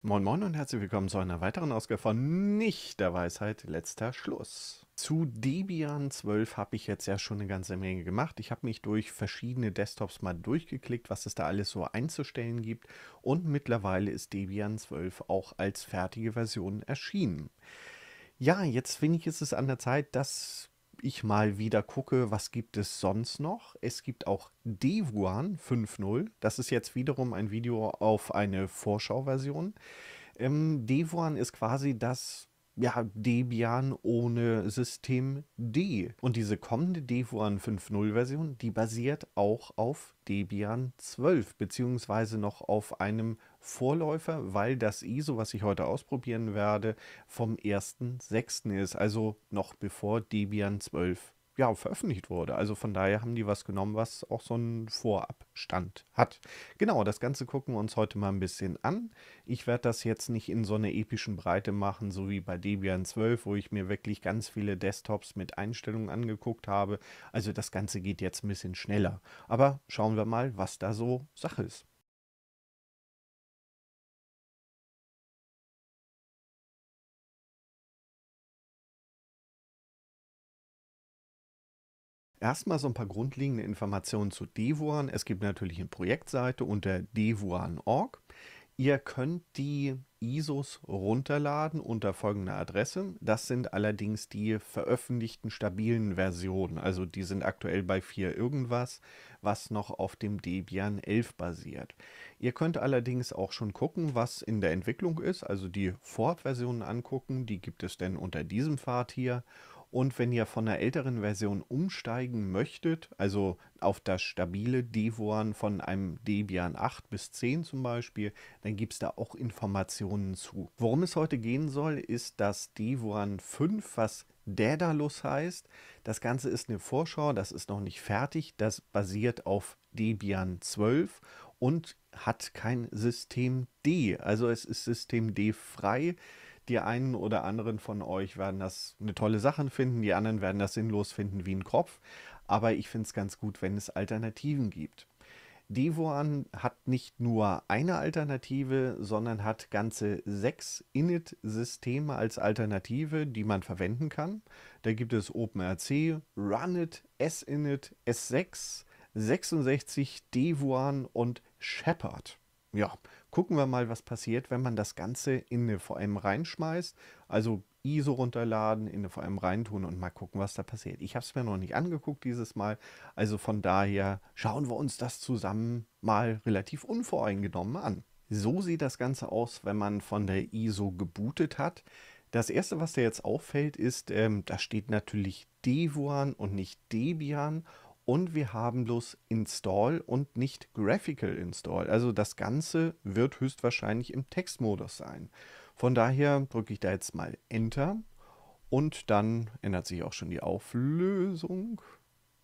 Moin Moin und herzlich willkommen zu einer weiteren Ausgabe von Nicht der Weisheit letzter Schluss. Zu Debian 12 habe ich jetzt ja schon eine ganze Menge gemacht. Ich habe mich durch verschiedene Desktops mal durchgeklickt, was es da alles so einzustellen gibt und mittlerweile ist Debian 12 auch als fertige Version erschienen. Ja, jetzt finde ich, ist es an der Zeit, dass ich mal wieder gucke, was gibt es sonst noch. Es gibt auch Devuan 5.0. Das ist jetzt wiederum ein Video auf eine Vorschauversion. Ähm, Devuan ist quasi das ja, Debian ohne System D. Und diese kommende Devuan 5.0 Version, die basiert auch auf Debian 12, beziehungsweise noch auf einem Vorläufer, weil das ISO, was ich heute ausprobieren werde, vom 1.6. ist, also noch bevor Debian 12 ja, veröffentlicht wurde. Also von daher haben die was genommen, was auch so einen Vorabstand hat. Genau, das Ganze gucken wir uns heute mal ein bisschen an. Ich werde das jetzt nicht in so einer epischen Breite machen, so wie bei Debian 12, wo ich mir wirklich ganz viele Desktops mit Einstellungen angeguckt habe. Also das Ganze geht jetzt ein bisschen schneller. Aber schauen wir mal, was da so Sache ist. Erstmal so ein paar grundlegende Informationen zu Devoan. Es gibt natürlich eine Projektseite unter devoan.org. Ihr könnt die ISOs runterladen unter folgender Adresse. Das sind allerdings die veröffentlichten stabilen Versionen. Also die sind aktuell bei 4 irgendwas, was noch auf dem Debian 11 basiert. Ihr könnt allerdings auch schon gucken, was in der Entwicklung ist. Also die Ford-Versionen angucken. Die gibt es denn unter diesem Pfad hier. Und wenn ihr von der älteren Version umsteigen möchtet, also auf das stabile Devoan von einem Debian 8 bis 10 zum Beispiel, dann gibt es da auch Informationen zu. Worum es heute gehen soll, ist das Devoan 5, was Daedalus heißt. Das Ganze ist eine Vorschau, das ist noch nicht fertig. Das basiert auf Debian 12 und hat kein System D. Also es ist System D frei die einen oder anderen von euch werden das eine tolle Sache finden, die anderen werden das sinnlos finden wie ein Kopf. Aber ich finde es ganz gut, wenn es Alternativen gibt. Devoan hat nicht nur eine Alternative, sondern hat ganze sechs Init-Systeme als Alternative, die man verwenden kann. Da gibt es OpenRC, Runit, Sinit, S6, 66, Devoan und Shepard ja, gucken wir mal, was passiert, wenn man das Ganze in eine VM reinschmeißt. Also ISO runterladen, in eine VM reintun und mal gucken, was da passiert. Ich habe es mir noch nicht angeguckt dieses Mal. Also von daher schauen wir uns das zusammen mal relativ unvoreingenommen an. So sieht das Ganze aus, wenn man von der ISO gebootet hat. Das erste, was dir jetzt auffällt, ist, ähm, da steht natürlich Devuan und nicht Debian und wir haben bloß Install und nicht Graphical Install. Also das Ganze wird höchstwahrscheinlich im Textmodus sein. Von daher drücke ich da jetzt mal Enter und dann ändert sich auch schon die Auflösung.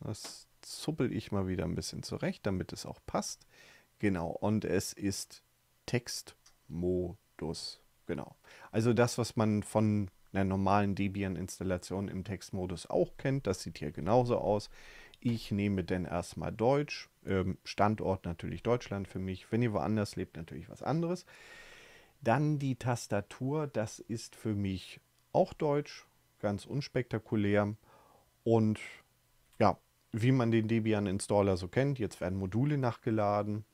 Das zuppel ich mal wieder ein bisschen zurecht, damit es auch passt. Genau, und es ist Textmodus. Genau. Also das, was man von einer normalen Debian-Installation im Textmodus auch kennt, das sieht hier genauso aus. Ich nehme denn erstmal Deutsch. Ähm, Standort natürlich Deutschland für mich. Wenn ihr woanders lebt, natürlich was anderes. Dann die Tastatur. Das ist für mich auch Deutsch. Ganz unspektakulär. Und ja, wie man den Debian-Installer so kennt, jetzt werden Module nachgeladen.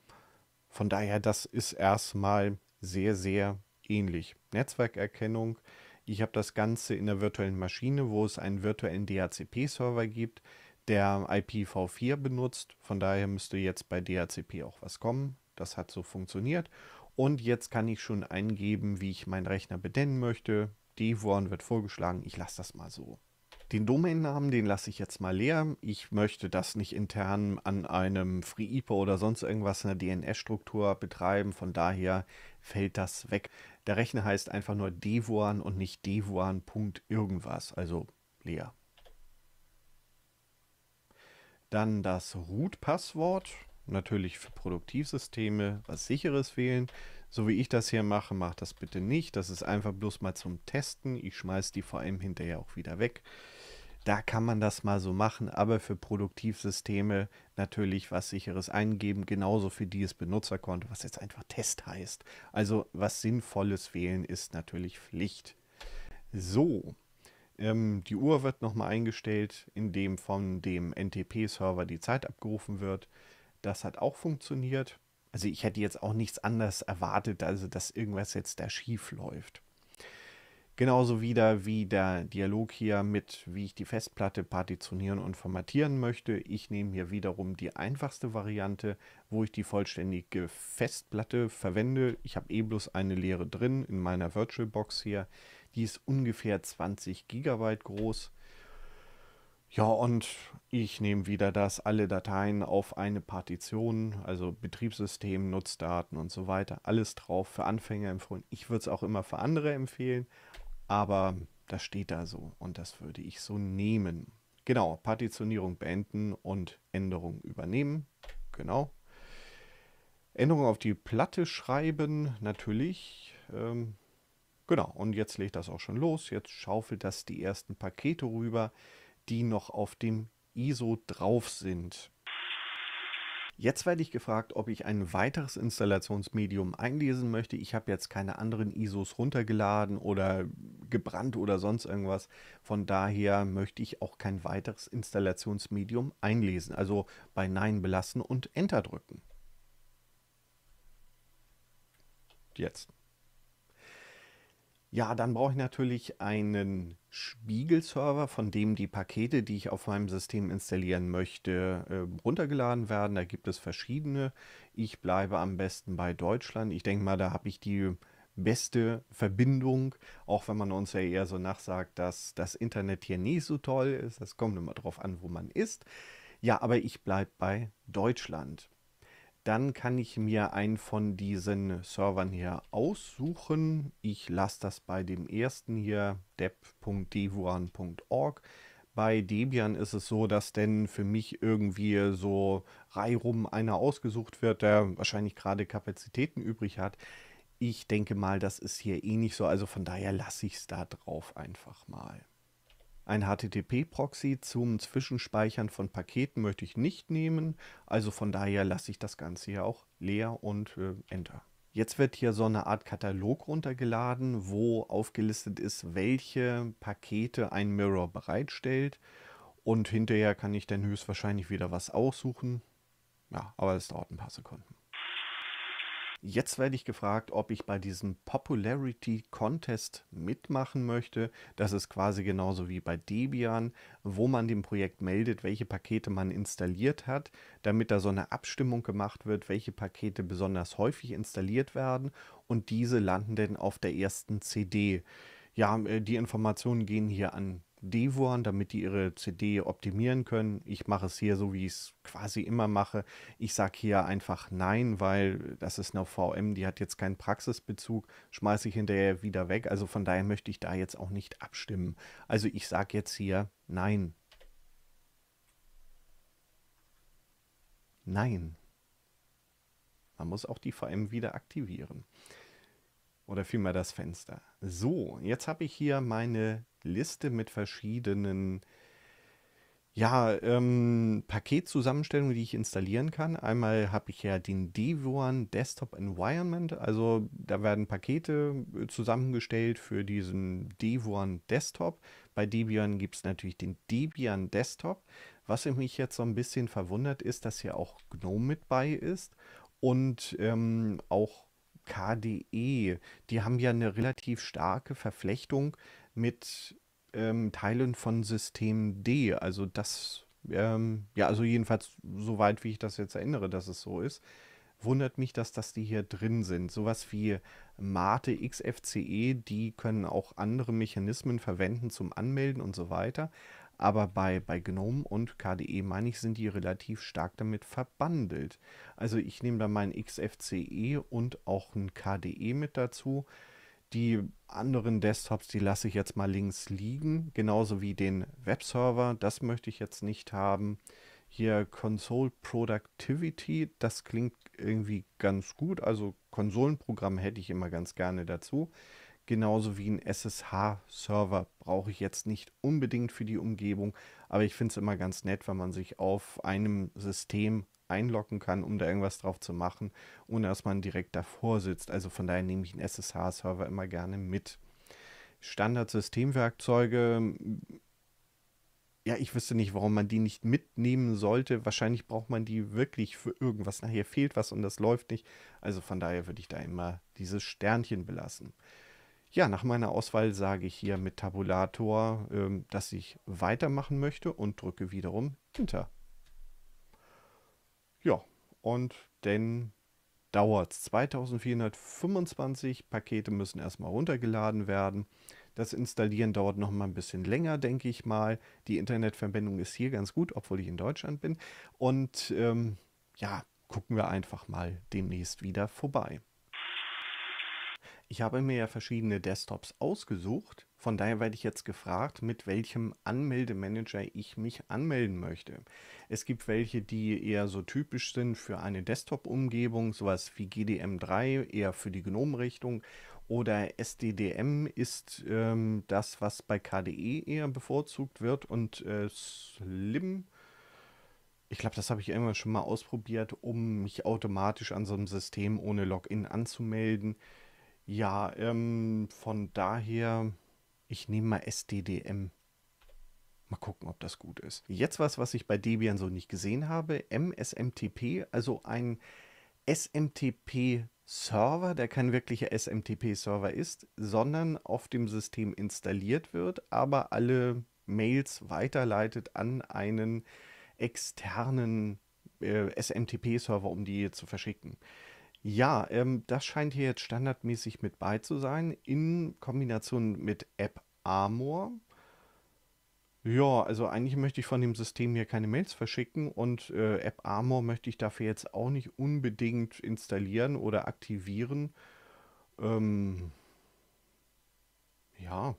Von daher, das ist erstmal sehr, sehr ähnlich. Netzwerkerkennung. Ich habe das Ganze in der virtuellen Maschine, wo es einen virtuellen DHCP-Server gibt der IPv4 benutzt. Von daher müsste jetzt bei DHCP auch was kommen. Das hat so funktioniert. Und jetzt kann ich schon eingeben, wie ich meinen Rechner benennen möchte. DWORN wird vorgeschlagen. Ich lasse das mal so. Den Domainnamen, den lasse ich jetzt mal leer. Ich möchte das nicht intern an einem FreeIPA oder sonst irgendwas in der DNS-Struktur betreiben. Von daher fällt das weg. Der Rechner heißt einfach nur DWORN und nicht DWORN. irgendwas. Also leer. Dann das Root-Passwort, natürlich für Produktivsysteme, was sicheres wählen. So wie ich das hier mache, macht das bitte nicht. Das ist einfach bloß mal zum Testen. Ich schmeiße die VM hinterher auch wieder weg. Da kann man das mal so machen, aber für Produktivsysteme natürlich was sicheres eingeben, genauso für dieses Benutzerkonto, was jetzt einfach Test heißt. Also was Sinnvolles wählen ist natürlich Pflicht. So, ähm, die Uhr wird nochmal eingestellt, indem von dem NTP-Server die Zeit abgerufen wird. Das hat auch funktioniert. Also ich hätte jetzt auch nichts anderes erwartet, also dass irgendwas jetzt da schief läuft. Genauso wieder wie der Dialog hier mit, wie ich die Festplatte partitionieren und formatieren möchte. Ich nehme hier wiederum die einfachste Variante, wo ich die vollständige Festplatte verwende. Ich habe eh bloß eine leere drin in meiner VirtualBox hier. Die ist ungefähr 20 Gigabyte groß. Ja, und ich nehme wieder das, alle Dateien auf eine Partition, also Betriebssystem, Nutzdaten und so weiter, alles drauf für Anfänger empfohlen. Ich würde es auch immer für andere empfehlen, aber das steht da so und das würde ich so nehmen. Genau, Partitionierung beenden und Änderung übernehmen. Genau. Änderung auf die Platte schreiben, natürlich. Ähm, Genau, und jetzt legt das auch schon los. Jetzt schaufelt das die ersten Pakete rüber, die noch auf dem ISO drauf sind. Jetzt werde ich gefragt, ob ich ein weiteres Installationsmedium einlesen möchte. Ich habe jetzt keine anderen ISOs runtergeladen oder gebrannt oder sonst irgendwas. Von daher möchte ich auch kein weiteres Installationsmedium einlesen. Also bei Nein belassen und Enter drücken. Jetzt. Ja, dann brauche ich natürlich einen Spiegelserver, von dem die Pakete, die ich auf meinem System installieren möchte, äh, runtergeladen werden. Da gibt es verschiedene. Ich bleibe am besten bei Deutschland. Ich denke mal, da habe ich die beste Verbindung, auch wenn man uns ja eher so nachsagt, dass das Internet hier nicht so toll ist. Das kommt immer drauf an, wo man ist. Ja, aber ich bleibe bei Deutschland. Dann kann ich mir einen von diesen Servern hier aussuchen. Ich lasse das bei dem ersten hier, depp.devuan.org. Bei Debian ist es so, dass denn für mich irgendwie so reihum einer ausgesucht wird, der wahrscheinlich gerade Kapazitäten übrig hat. Ich denke mal, das ist hier eh nicht so. Also von daher lasse ich es da drauf einfach mal. Ein HTTP-Proxy zum Zwischenspeichern von Paketen möchte ich nicht nehmen, also von daher lasse ich das Ganze hier auch leer und äh, Enter. Jetzt wird hier so eine Art Katalog runtergeladen, wo aufgelistet ist, welche Pakete ein Mirror bereitstellt. Und hinterher kann ich dann höchstwahrscheinlich wieder was aussuchen. Ja, aber es dauert ein paar Sekunden. Jetzt werde ich gefragt, ob ich bei diesem Popularity Contest mitmachen möchte. Das ist quasi genauso wie bei Debian, wo man dem Projekt meldet, welche Pakete man installiert hat, damit da so eine Abstimmung gemacht wird, welche Pakete besonders häufig installiert werden und diese landen dann auf der ersten CD. Ja, äh, die Informationen gehen hier an Devuan, damit die ihre CD optimieren können. Ich mache es hier so, wie ich es quasi immer mache. Ich sage hier einfach nein, weil das ist eine VM, die hat jetzt keinen Praxisbezug, schmeiße ich hinterher wieder weg. Also von daher möchte ich da jetzt auch nicht abstimmen. Also ich sage jetzt hier nein. Nein. Man muss auch die VM wieder aktivieren. Oder vielmehr das Fenster. So, jetzt habe ich hier meine Liste mit verschiedenen ja, ähm, Paketzusammenstellungen, die ich installieren kann. Einmal habe ich ja den Devon Desktop Environment. Also da werden Pakete äh, zusammengestellt für diesen Devon Desktop. Bei Debian gibt es natürlich den Debian Desktop. Was mich jetzt so ein bisschen verwundert ist, dass hier auch GNOME mit bei ist und ähm, auch KDE. Die haben ja eine relativ starke Verflechtung mit ähm, Teilen von System D. Also das, ähm, ja, also jedenfalls soweit, wie ich das jetzt erinnere, dass es so ist. Wundert mich, dass das die hier drin sind. Sowas wie Mate XFCE, die können auch andere Mechanismen verwenden zum Anmelden und so weiter. Aber bei, bei GNOME und KDE, meine ich, sind die relativ stark damit verbandelt. Also ich nehme da meinen XFCE und auch ein KDE mit dazu. Die anderen Desktops, die lasse ich jetzt mal links liegen, genauso wie den Webserver, das möchte ich jetzt nicht haben. Hier Console Productivity, das klingt irgendwie ganz gut, also Konsolenprogramm hätte ich immer ganz gerne dazu. Genauso wie ein SSH-Server brauche ich jetzt nicht unbedingt für die Umgebung, aber ich finde es immer ganz nett, wenn man sich auf einem System einloggen kann, um da irgendwas drauf zu machen, ohne dass man direkt davor sitzt. Also von daher nehme ich einen SSH-Server immer gerne mit. Standard-Systemwerkzeuge, ja, ich wüsste nicht, warum man die nicht mitnehmen sollte. Wahrscheinlich braucht man die wirklich für irgendwas. Nachher fehlt was und das läuft nicht. Also von daher würde ich da immer dieses Sternchen belassen. Ja, nach meiner Auswahl sage ich hier mit Tabulator, ähm, dass ich weitermachen möchte und drücke wiederum Enter. Ja, und dann dauert es. 2425 Pakete müssen erstmal runtergeladen werden. Das Installieren dauert noch mal ein bisschen länger, denke ich mal. Die Internetverbindung ist hier ganz gut, obwohl ich in Deutschland bin. Und ähm, ja, gucken wir einfach mal demnächst wieder vorbei. Ich habe mir ja verschiedene Desktops ausgesucht von daher werde ich jetzt gefragt, mit welchem Anmeldemanager ich mich anmelden möchte. Es gibt welche, die eher so typisch sind für eine Desktop-Umgebung, sowas wie GDM3, eher für die GNOME-Richtung. Oder SDDM ist ähm, das, was bei KDE eher bevorzugt wird. Und äh, Slim, ich glaube, das habe ich irgendwann schon mal ausprobiert, um mich automatisch an so einem System ohne Login anzumelden. Ja, ähm, von daher ich nehme mal SDDM. Mal gucken, ob das gut ist. Jetzt was, was ich bei Debian so nicht gesehen habe. MSMTP, also ein SMTP-Server, der kein wirklicher SMTP-Server ist, sondern auf dem System installiert wird, aber alle Mails weiterleitet an einen externen äh, SMTP-Server, um die hier zu verschicken. Ja, ähm, das scheint hier jetzt standardmäßig mit bei zu sein, in Kombination mit App Armor. Ja, also eigentlich möchte ich von dem System hier keine Mails verschicken und äh, App Armor möchte ich dafür jetzt auch nicht unbedingt installieren oder aktivieren. Ähm, ja,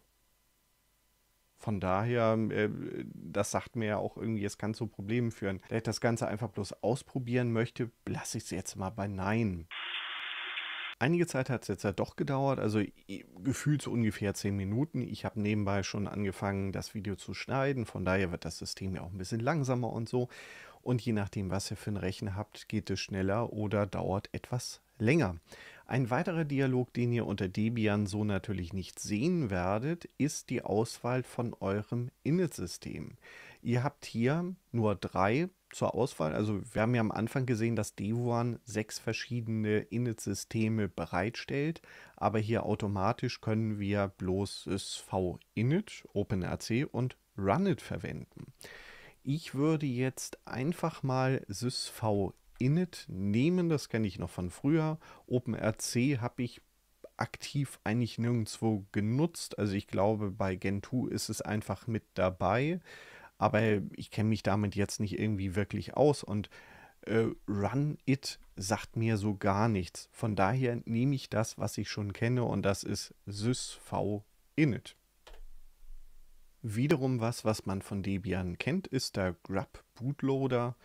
von daher, äh, das sagt mir ja auch irgendwie, es kann zu Problemen führen. Da ich das Ganze einfach bloß ausprobieren möchte, lasse ich es jetzt mal bei Nein. Einige Zeit hat es jetzt ja doch gedauert, also gefühlt so ungefähr 10 Minuten. Ich habe nebenbei schon angefangen, das Video zu schneiden, von daher wird das System ja auch ein bisschen langsamer und so. Und je nachdem, was ihr für ein Rechner habt, geht es schneller oder dauert etwas länger. Ein weiterer Dialog, den ihr unter Debian so natürlich nicht sehen werdet, ist die Auswahl von eurem Init-System. Ihr habt hier nur drei zur Auswahl. Also wir haben ja am Anfang gesehen, dass Devuan sechs verschiedene Init-Systeme bereitstellt, aber hier automatisch können wir bloß sv-init, OpenRC und runit verwenden. Ich würde jetzt einfach mal sysv Init nehmen, das kenne ich noch von früher. OpenRC habe ich aktiv eigentlich nirgendwo genutzt. Also ich glaube, bei Gentoo ist es einfach mit dabei. Aber ich kenne mich damit jetzt nicht irgendwie wirklich aus und äh, Run It sagt mir so gar nichts. Von daher nehme ich das, was ich schon kenne und das ist sysv init. Wiederum was, was man von Debian kennt, ist der Grub Bootloader,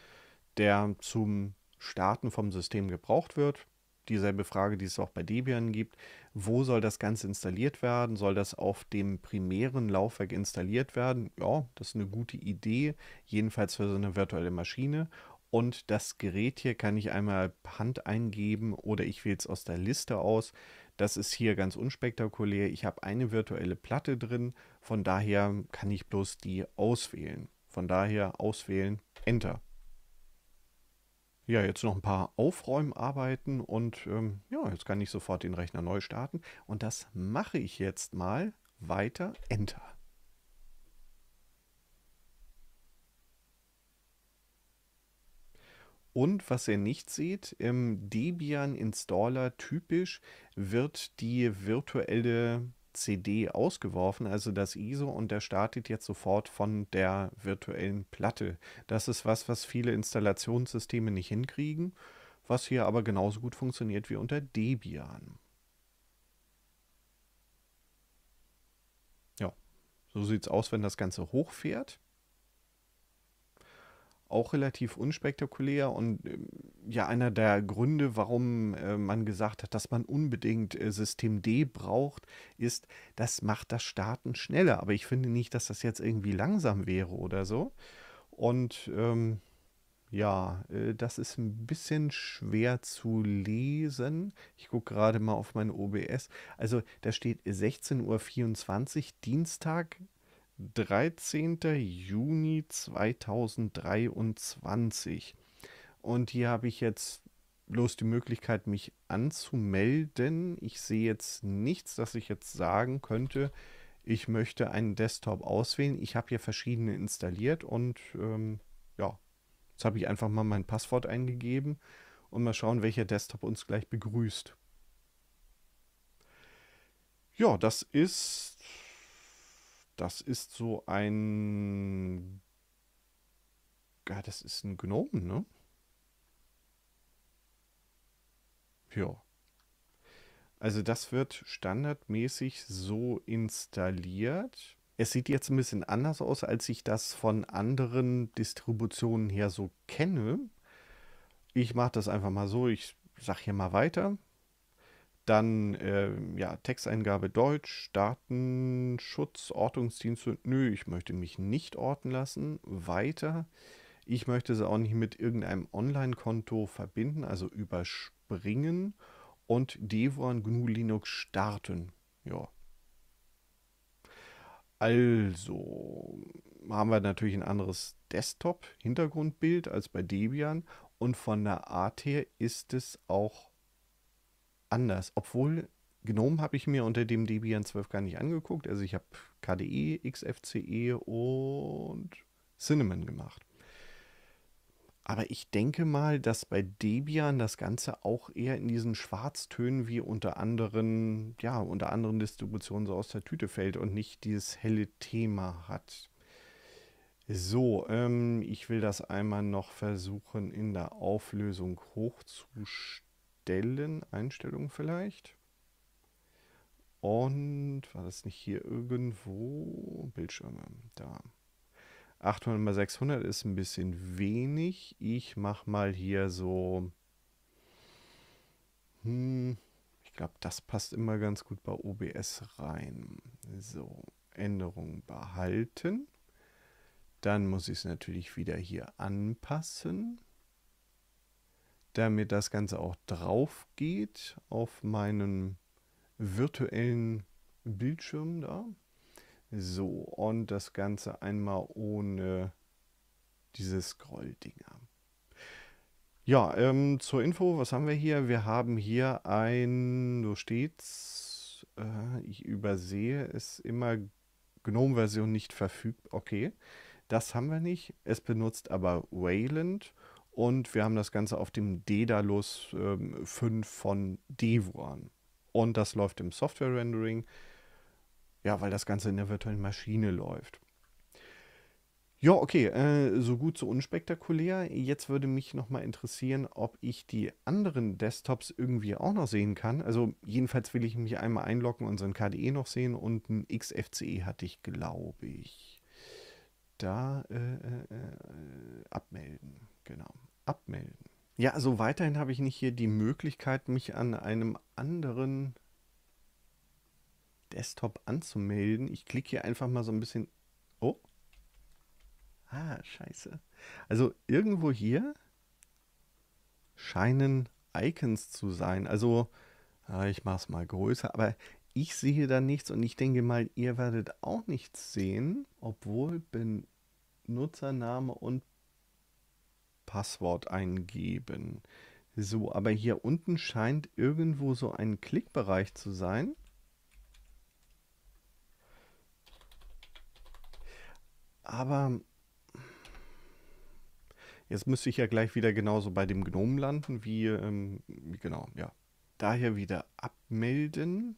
der zum Starten vom System gebraucht wird. Dieselbe Frage, die es auch bei Debian gibt. Wo soll das Ganze installiert werden? Soll das auf dem primären Laufwerk installiert werden? Ja, das ist eine gute Idee, jedenfalls für so eine virtuelle Maschine. Und das Gerät hier kann ich einmal Hand eingeben oder ich wähle es aus der Liste aus. Das ist hier ganz unspektakulär. Ich habe eine virtuelle Platte drin, von daher kann ich bloß die auswählen. Von daher auswählen, Enter. Ja, jetzt noch ein paar Aufräumarbeiten und ähm, ja, jetzt kann ich sofort den Rechner neu starten. Und das mache ich jetzt mal weiter Enter. Und was ihr nicht seht, im Debian Installer typisch wird die virtuelle CD ausgeworfen, also das ISO, und der startet jetzt sofort von der virtuellen Platte. Das ist was, was viele Installationssysteme nicht hinkriegen, was hier aber genauso gut funktioniert wie unter Debian. Ja, so sieht es aus, wenn das Ganze hochfährt auch relativ unspektakulär und ähm, ja einer der Gründe, warum äh, man gesagt hat, dass man unbedingt äh, System D braucht, ist, das macht das Starten schneller. Aber ich finde nicht, dass das jetzt irgendwie langsam wäre oder so. Und ähm, ja, äh, das ist ein bisschen schwer zu lesen. Ich gucke gerade mal auf mein OBS. Also da steht 16.24 Uhr Dienstag 13. Juni 2023. Und hier habe ich jetzt bloß die Möglichkeit, mich anzumelden. Ich sehe jetzt nichts, dass ich jetzt sagen könnte, ich möchte einen Desktop auswählen. Ich habe hier verschiedene installiert und ähm, ja, jetzt habe ich einfach mal mein Passwort eingegeben und mal schauen, welcher Desktop uns gleich begrüßt. Ja, das ist das ist so ein... Ja, das ist ein Gnomen, ne? Ja. Also das wird standardmäßig so installiert. Es sieht jetzt ein bisschen anders aus, als ich das von anderen Distributionen her so kenne. Ich mache das einfach mal so. Ich sage hier mal weiter. Dann äh, ja, Texteingabe Deutsch, Datenschutz, Ortungsdienste. Nö, ich möchte mich nicht orten lassen. Weiter. Ich möchte sie auch nicht mit irgendeinem Online-Konto verbinden, also überspringen. Und Devoan GNU Linux starten. Ja. Also haben wir natürlich ein anderes Desktop-Hintergrundbild als bei Debian. Und von der Art her ist es auch anders. Obwohl Gnome habe ich mir unter dem Debian 12 gar nicht angeguckt. Also ich habe KDE, XFCE und Cinnamon gemacht. Aber ich denke mal, dass bei Debian das Ganze auch eher in diesen Schwarztönen wie unter anderen, ja, unter anderen Distributionen so aus der Tüte fällt und nicht dieses helle Thema hat. So, ähm, ich will das einmal noch versuchen in der Auflösung hochzustellen Stellen, Einstellungen vielleicht. Und war das nicht hier irgendwo? Bildschirme, ähm, da. 800 mal 600 ist ein bisschen wenig. Ich mache mal hier so. Hm, ich glaube, das passt immer ganz gut bei OBS rein. So, Änderungen behalten. Dann muss ich es natürlich wieder hier anpassen damit das Ganze auch drauf geht auf meinen virtuellen Bildschirm da. So, und das Ganze einmal ohne diese Scroll-Dinger. Ja, ähm, zur Info, was haben wir hier? Wir haben hier ein, so steht's, äh, ich übersehe es immer, GNOME-Version nicht verfügbar. Okay, das haben wir nicht. Es benutzt aber Wayland und wir haben das Ganze auf dem Dedalus ähm, 5 von Devuan. Und das läuft im Software-Rendering, ja, weil das Ganze in der virtuellen Maschine läuft. Ja, okay, äh, so gut, so unspektakulär. Jetzt würde mich nochmal interessieren, ob ich die anderen Desktops irgendwie auch noch sehen kann. Also jedenfalls will ich mich einmal einloggen und so KDE noch sehen und ein XFCE hatte ich, glaube ich. Da äh, äh, äh abmelden, genau abmelden. Ja, also weiterhin habe ich nicht hier die Möglichkeit, mich an einem anderen Desktop anzumelden. Ich klicke hier einfach mal so ein bisschen. Oh. Ah, scheiße. Also irgendwo hier scheinen Icons zu sein. Also ah, ich mache es mal größer, aber ich sehe da nichts und ich denke mal, ihr werdet auch nichts sehen, obwohl Benutzername und Passwort eingeben. So, aber hier unten scheint irgendwo so ein Klickbereich zu sein. Aber jetzt müsste ich ja gleich wieder genauso bei dem Gnom landen wie, ähm, genau, ja. Daher wieder abmelden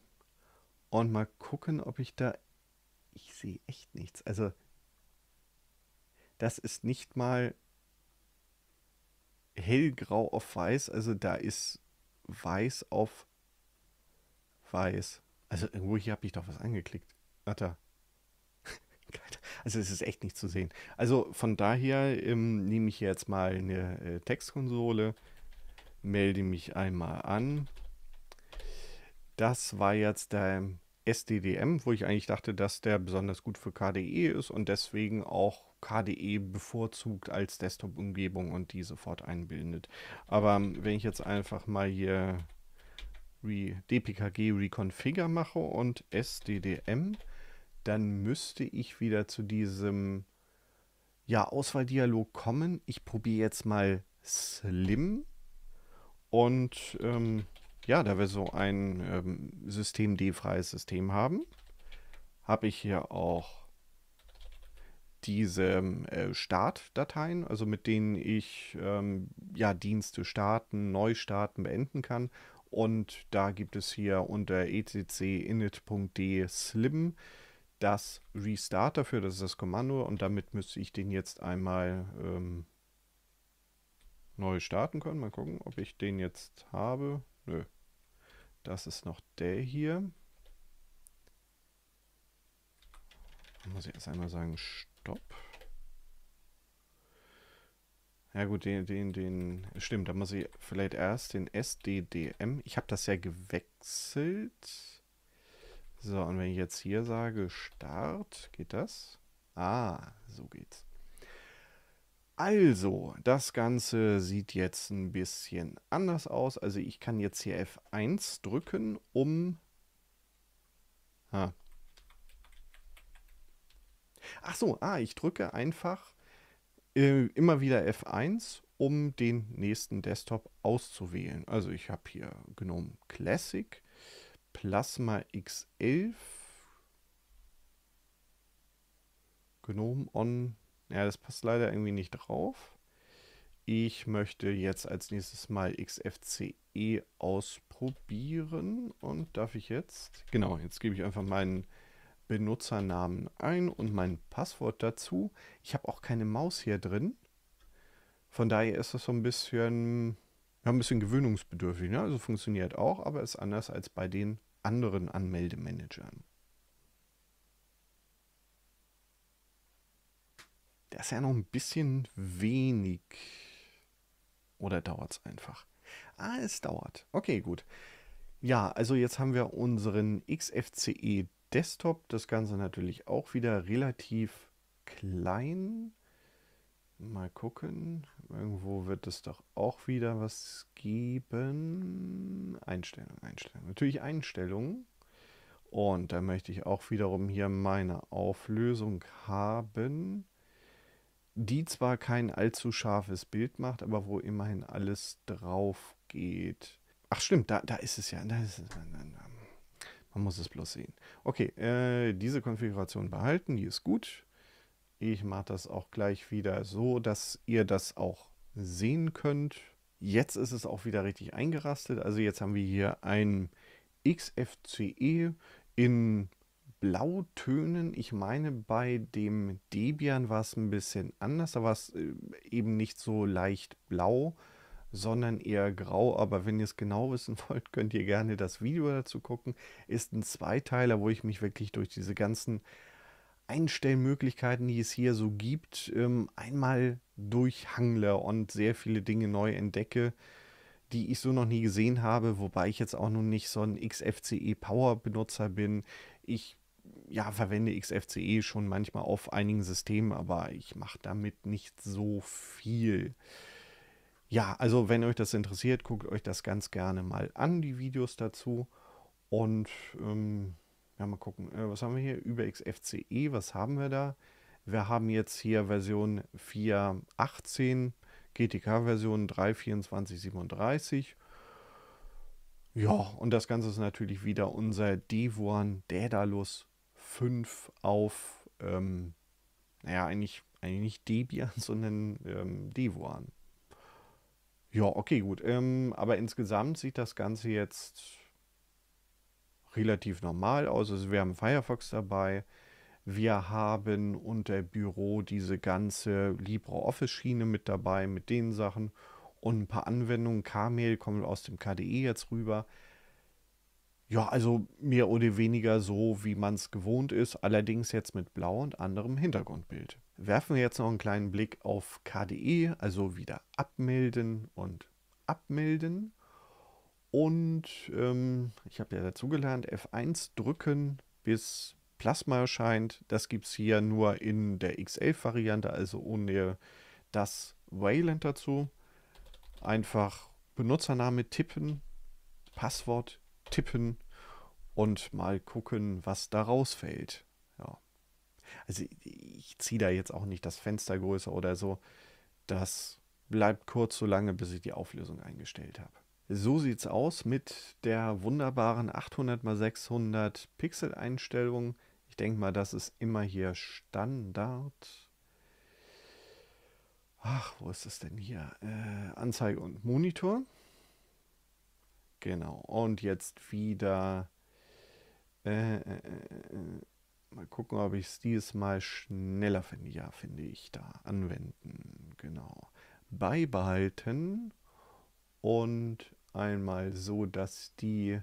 und mal gucken, ob ich da... Ich sehe echt nichts. Also das ist nicht mal hellgrau auf weiß. Also da ist weiß auf weiß. Also irgendwo hier habe ich doch was angeklickt. Warte. Also es ist echt nicht zu sehen. Also von daher ähm, nehme ich jetzt mal eine äh, Textkonsole, melde mich einmal an. Das war jetzt der SDDM, wo ich eigentlich dachte, dass der besonders gut für KDE ist und deswegen auch KDE bevorzugt als Desktop-Umgebung und die sofort einbindet. Aber ähm, wenn ich jetzt einfach mal hier Re dpkg reconfigure mache und SDDM, dann müsste ich wieder zu diesem ja, Auswahldialog kommen. Ich probiere jetzt mal Slim und ähm, ja, da wir so ein ähm, System D-freies System haben, habe ich hier auch diese ähm, äh, Startdateien, also mit denen ich ähm, ja, Dienste starten, neu starten, beenden kann. Und da gibt es hier unter etc.init.d slim das Restart dafür, das ist das Kommando. Und damit müsste ich den jetzt einmal ähm, neu starten können. Mal gucken, ob ich den jetzt habe. Nö, das ist noch der hier. Dann muss ich erst einmal sagen, stopp. Ja gut, den, den, den, stimmt, da muss ich vielleicht erst den SDDM, ich habe das ja gewechselt. So, und wenn ich jetzt hier sage, Start, geht das? Ah, so geht's. Also, das Ganze sieht jetzt ein bisschen anders aus. Also ich kann jetzt hier F1 drücken, um... Ah. Ach so, ah, ich drücke einfach äh, immer wieder F1, um den nächsten Desktop auszuwählen. Also ich habe hier GNOME Classic, Plasma X11, GNOME On ja, das passt leider irgendwie nicht drauf. Ich möchte jetzt als nächstes mal XFCE ausprobieren. Und darf ich jetzt? Genau, jetzt gebe ich einfach meinen Benutzernamen ein und mein Passwort dazu. Ich habe auch keine Maus hier drin. Von daher ist das so ein bisschen, ja, ein bisschen gewöhnungsbedürftig. Ne? Also funktioniert auch, aber ist anders als bei den anderen Anmeldemanagern. Das ist ja noch ein bisschen wenig. Oder dauert es einfach? Ah, es dauert. Okay, gut. Ja, also jetzt haben wir unseren XFCE Desktop. Das Ganze natürlich auch wieder relativ klein. Mal gucken. Irgendwo wird es doch auch wieder was geben. Einstellung, Einstellung. Natürlich Einstellungen. Und da möchte ich auch wiederum hier meine Auflösung haben die zwar kein allzu scharfes Bild macht, aber wo immerhin alles drauf geht. Ach stimmt, da, da ist es ja. Da ist es, man muss es bloß sehen. Okay, äh, diese Konfiguration behalten, die ist gut. Ich mache das auch gleich wieder so, dass ihr das auch sehen könnt. Jetzt ist es auch wieder richtig eingerastet. Also jetzt haben wir hier ein XFCE in Blautönen. Ich meine, bei dem Debian war es ein bisschen anders. Da war es äh, eben nicht so leicht blau, sondern eher grau. Aber wenn ihr es genau wissen wollt, könnt ihr gerne das Video dazu gucken. Ist ein Zweiteiler, wo ich mich wirklich durch diese ganzen Einstellmöglichkeiten, die es hier so gibt, ähm, einmal durchhangle und sehr viele Dinge neu entdecke die ich so noch nie gesehen habe, wobei ich jetzt auch nun nicht so ein XFCE Power Benutzer bin. Ich ja, verwende XFCE schon manchmal auf einigen Systemen, aber ich mache damit nicht so viel. Ja, also wenn euch das interessiert, guckt euch das ganz gerne mal an, die Videos dazu. Und ähm, ja, mal gucken, äh, was haben wir hier? Über XFCE, was haben wir da? Wir haben jetzt hier Version 4.18, GTK-Version 3.24.37. Ja, und das Ganze ist natürlich wieder unser Devon Daedalus 5 auf, ähm, naja, eigentlich, eigentlich nicht Debian, sondern ähm, Devuan. Ja, okay, gut. Ähm, aber insgesamt sieht das Ganze jetzt relativ normal aus. Also wir haben Firefox dabei. Wir haben unter Büro diese ganze LibreOffice-Schiene mit dabei, mit den Sachen. Und ein paar Anwendungen. K-Mail kommt aus dem KDE jetzt rüber. Ja, also mehr oder weniger so, wie man es gewohnt ist, allerdings jetzt mit blau und anderem Hintergrundbild. Werfen wir jetzt noch einen kleinen Blick auf KDE, also wieder abmelden und abmelden. Und ähm, ich habe ja dazugelernt, F1 drücken bis Plasma erscheint. Das gibt es hier nur in der X11-Variante, also ohne das Wayland dazu. Einfach Benutzername tippen, Passwort tippen und mal gucken, was da rausfällt. Ja. Also ich ziehe da jetzt auch nicht das Fenster größer oder so. Das bleibt kurz so lange, bis ich die Auflösung eingestellt habe. So sieht es aus mit der wunderbaren 800x600 Pixel Einstellung. Ich denke mal, das ist immer hier Standard. Ach, wo ist das denn hier? Äh, Anzeige und Monitor. Genau. Und jetzt wieder. Äh, äh, äh, äh mal gucken, ob ich es dieses Mal schneller finde. Ja, finde ich da. Anwenden. Genau. Beibehalten. Und einmal so, dass die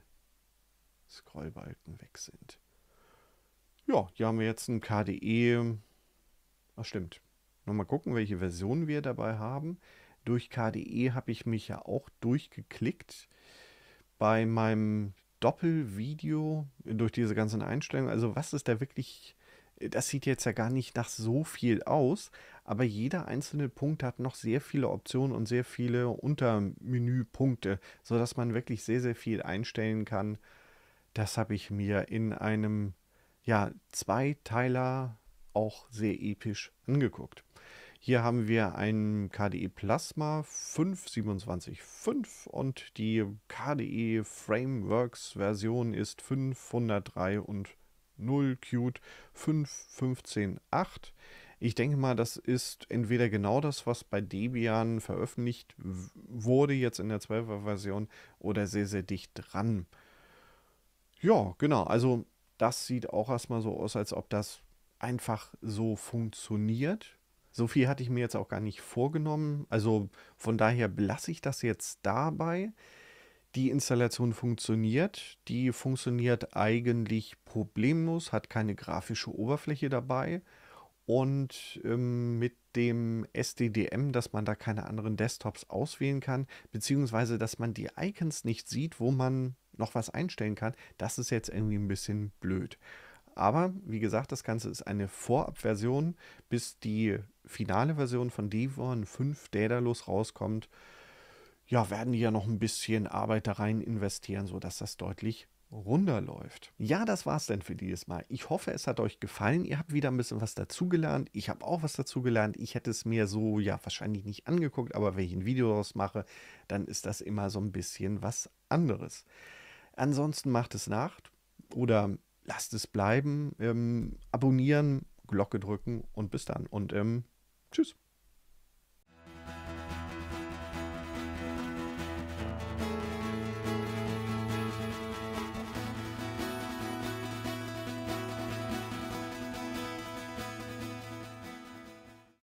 Scrollbalken weg sind. Ja, hier haben wir jetzt ein KDE. Ach stimmt. Nochmal gucken, welche Version wir dabei haben. Durch KDE habe ich mich ja auch durchgeklickt bei meinem Doppelvideo durch diese ganzen Einstellungen, also was ist da wirklich, das sieht jetzt ja gar nicht nach so viel aus, aber jeder einzelne Punkt hat noch sehr viele Optionen und sehr viele Untermenüpunkte, sodass man wirklich sehr, sehr viel einstellen kann. Das habe ich mir in einem, ja, Zweiteiler auch sehr episch angeguckt. Hier haben wir ein KDE Plasma 5275 und die KDE Frameworks Version ist 503 und 0 Qt 5158. Ich denke mal, das ist entweder genau das, was bei Debian veröffentlicht wurde, jetzt in der 12er Version, oder sehr, sehr dicht dran. Ja, genau. Also, das sieht auch erstmal so aus, als ob das einfach so funktioniert. So viel hatte ich mir jetzt auch gar nicht vorgenommen. Also von daher belasse ich das jetzt dabei. Die Installation funktioniert. Die funktioniert eigentlich problemlos, hat keine grafische Oberfläche dabei. Und ähm, mit dem SDDM, dass man da keine anderen Desktops auswählen kann, beziehungsweise dass man die Icons nicht sieht, wo man noch was einstellen kann, das ist jetzt irgendwie ein bisschen blöd. Aber wie gesagt, das Ganze ist eine Vorabversion, bis die finale Version von Devon 5 Daedalus rauskommt, ja, werden die ja noch ein bisschen Arbeit da rein investieren, sodass das deutlich runterläuft. Ja, das war's denn für dieses Mal. Ich hoffe, es hat euch gefallen. Ihr habt wieder ein bisschen was dazugelernt. Ich habe auch was dazugelernt. Ich hätte es mir so, ja, wahrscheinlich nicht angeguckt, aber wenn ich ein Video daraus mache, dann ist das immer so ein bisschen was anderes. Ansonsten macht es Nacht oder lasst es bleiben. Ähm, abonnieren, Glocke drücken und bis dann. Und ähm, Tschüss.